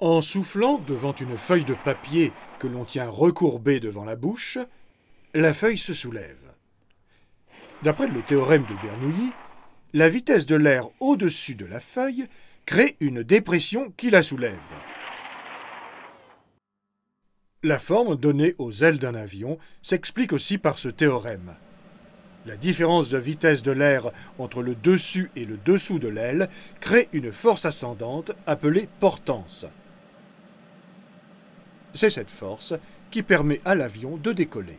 En soufflant devant une feuille de papier que l'on tient recourbée devant la bouche, la feuille se soulève. D'après le théorème de Bernoulli, la vitesse de l'air au-dessus de la feuille crée une dépression qui la soulève. La forme donnée aux ailes d'un avion s'explique aussi par ce théorème. La différence de vitesse de l'air entre le dessus et le dessous de l'aile crée une force ascendante appelée portance. C'est cette force qui permet à l'avion de décoller.